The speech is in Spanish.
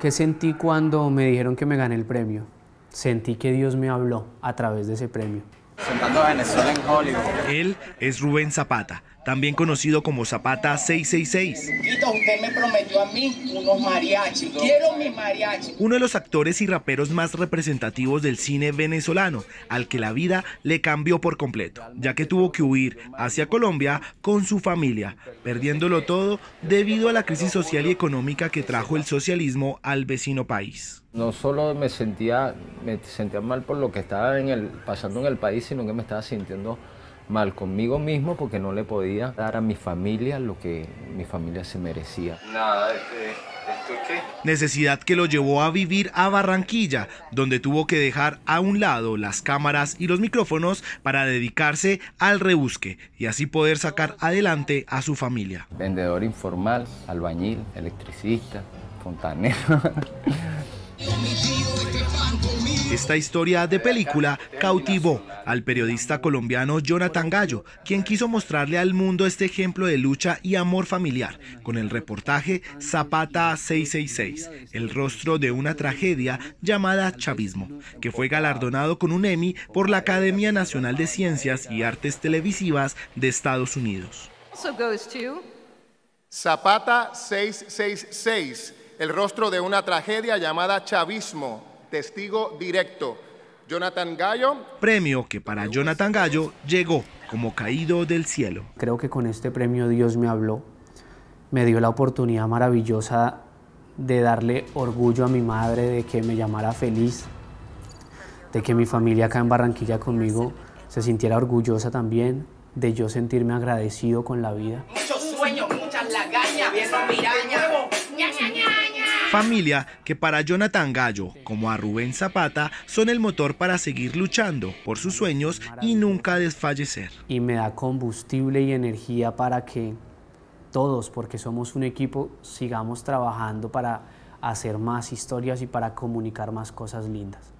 ¿Qué sentí cuando me dijeron que me gané el premio? Sentí que Dios me habló a través de ese premio. Sentando a Venezuela en Hollywood. Él es Rubén Zapata, también conocido como Zapata 666. usted me prometió a mí unos Quiero Uno de los actores y raperos más representativos del cine venezolano, al que la vida le cambió por completo, ya que tuvo que huir hacia Colombia con su familia, perdiéndolo todo debido a la crisis social y económica que trajo el socialismo al vecino país. No solo me sentía, me sentía mal por lo que estaba pasando en el país, sino que me estaba sintiendo mal conmigo mismo porque no le podía dar a mi familia lo que mi familia se merecía. Nada, este, ¿esto Necesidad que lo llevó a vivir a Barranquilla, donde tuvo que dejar a un lado las cámaras y los micrófonos para dedicarse al rebusque y así poder sacar adelante a su familia. Vendedor informal, albañil, electricista, fontanero. Esta historia de película cautivó al periodista colombiano Jonathan Gallo, quien quiso mostrarle al mundo este ejemplo de lucha y amor familiar con el reportaje Zapata 666, el rostro de una tragedia llamada chavismo, que fue galardonado con un Emmy por la Academia Nacional de Ciencias y Artes Televisivas de Estados Unidos. Zapata 666, el rostro de una tragedia llamada chavismo testigo directo. Jonathan Gallo. Premio que para Jonathan Gallo llegó como caído del cielo. Creo que con este premio Dios me habló, me dio la oportunidad maravillosa de darle orgullo a mi madre de que me llamara feliz, de que mi familia acá en Barranquilla conmigo se sintiera orgullosa también, de yo sentirme agradecido con la vida. Muchos sueños, muchas lagañas, bien Familia que para Jonathan Gallo, como a Rubén Zapata, son el motor para seguir luchando por sus sueños y nunca desfallecer. Y me da combustible y energía para que todos, porque somos un equipo, sigamos trabajando para hacer más historias y para comunicar más cosas lindas.